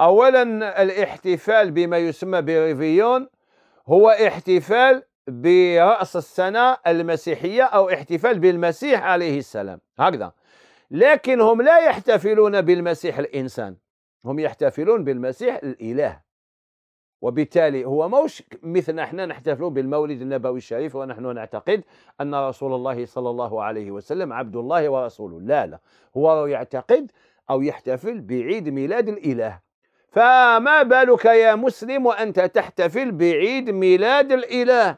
اولا الاحتفال بما يسمى بريفيون هو احتفال براس السنه المسيحيه او احتفال بالمسيح عليه السلام هكذا لكن هم لا يحتفلون بالمسيح الانسان هم يحتفلون بالمسيح الاله وبالتالي هو موش مثل احنا نحتفل بالمولد النبوي الشريف ونحن نعتقد ان رسول الله صلى الله عليه وسلم عبد الله ورسوله لا لا هو يعتقد او يحتفل بعيد ميلاد الاله فما بالك يا مسلم وأنت تحتفل بعيد ميلاد الإله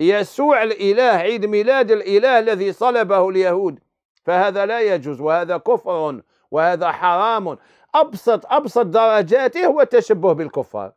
يسوع الإله عيد ميلاد الإله الذي صلبه اليهود فهذا لا يجوز وهذا كفر وهذا حرام أبسط أبسط درجاته هو التشبه بالكفار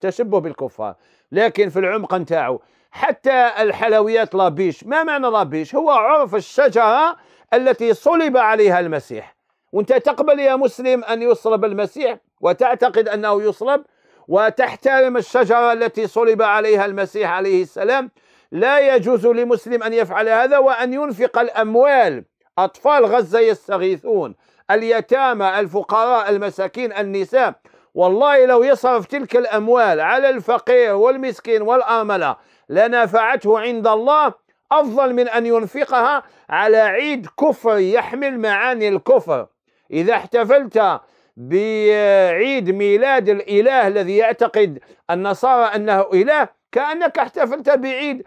تشبه بالكفار لكن في العمق نتاعه حتى الحلويات لابيش ما معنى لابيش هو عرف الشجرة التي صلب عليها المسيح وانت تقبل يا مسلم ان يصلب المسيح وتعتقد انه يصلب وتحترم الشجره التي صلب عليها المسيح عليه السلام لا يجوز لمسلم ان يفعل هذا وان ينفق الاموال اطفال غزه يستغيثون اليتامى الفقراء المساكين النساء والله لو يصرف تلك الاموال على الفقير والمسكين والارمله لنفعته عند الله افضل من ان ينفقها على عيد كفر يحمل معاني الكفر إذا احتفلت بعيد ميلاد الإله الذي يعتقد النصارى أنه إله كأنك احتفلت بعيد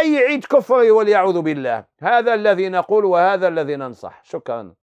أي عيد كفري وليعوذ بالله هذا الذي نقول وهذا الذي ننصح شكرا